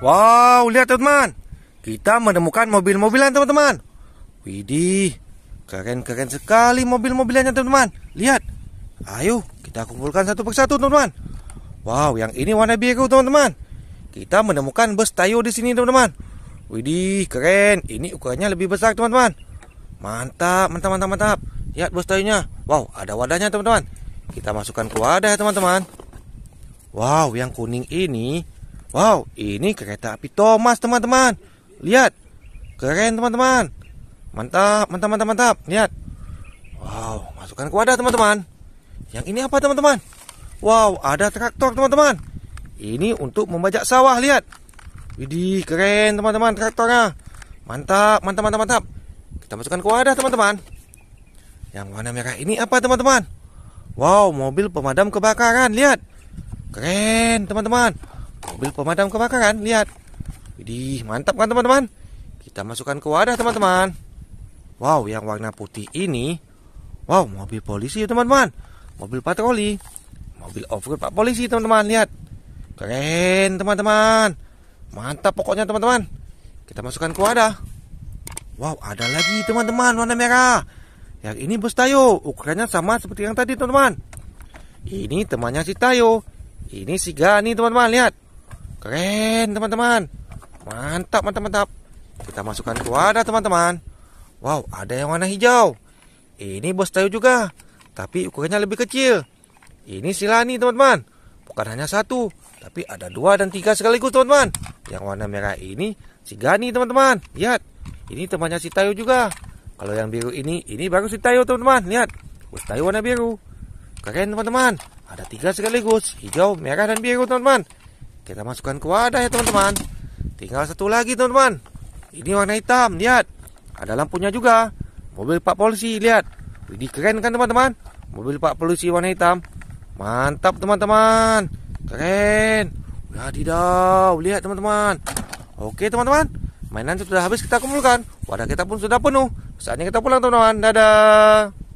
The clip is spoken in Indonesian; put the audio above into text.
Wow, lihat teman-teman. Kita menemukan mobil-mobilan teman-teman. Widih, keren-keren sekali mobil-mobilannya teman-teman. Lihat. Ayo, kita kumpulkan satu persatu teman-teman. Wow, yang ini warna biru teman-teman. Kita menemukan bus Tayo di sini teman-teman. Widih, keren. Ini ukurannya lebih besar teman-teman. Mantap, mantap, mantap, mantap. Lihat bus tayonya. Wow, ada wadahnya teman-teman. Kita masukkan ke wadah teman-teman. Wow, yang kuning ini Wow, ini kereta api Thomas teman-teman. Lihat, keren teman-teman. Mantap, mantap, mantap, mantap. Lihat. Wow, masukkan ke wadah teman-teman. Yang ini apa teman-teman? Wow, ada traktor teman-teman. Ini untuk membajak sawah, lihat. Widih, keren teman-teman traktornya. Mantap, mantap, mantap, mantap. Kita masukkan ke wadah teman-teman. Yang warna merah ini apa teman-teman? Wow, mobil pemadam kebakaran, lihat. Keren teman-teman mobil pemadam kebakaran lihat Widih, mantap kan teman-teman kita masukkan ke wadah teman-teman wow yang warna putih ini wow mobil polisi ya teman-teman mobil patroli mobil off-road pak polisi teman-teman lihat keren teman-teman mantap pokoknya teman-teman kita masukkan ke wadah wow ada lagi teman-teman warna merah yang ini bus Tayo ukurannya sama seperti yang tadi teman-teman ini temannya si Tayo ini si Gani teman-teman lihat Keren teman-teman Mantap mantap mantap Kita masukkan ke wadah teman-teman Wow ada yang warna hijau Ini bos tayu juga Tapi ukurannya lebih kecil Ini silani teman-teman Bukan hanya satu Tapi ada dua dan tiga sekaligus teman-teman Yang warna merah ini si Gani teman-teman Lihat Ini temannya si tayu juga Kalau yang biru ini Ini baru si tayu teman-teman Lihat Bos tayu warna biru Keren teman-teman Ada tiga sekaligus Hijau, merah, dan biru teman-teman kita masukkan ke wadah ya teman-teman Tinggal satu lagi teman-teman Ini warna hitam, lihat Ada lampunya juga Mobil Pak Polisi, lihat Ini keren kan teman-teman Mobil Pak Polisi warna hitam Mantap teman-teman Keren Wadidaw, lihat teman-teman Oke teman-teman Mainan sudah habis kita kumpulkan Wadah kita pun sudah penuh Saatnya kita pulang teman-teman Dadah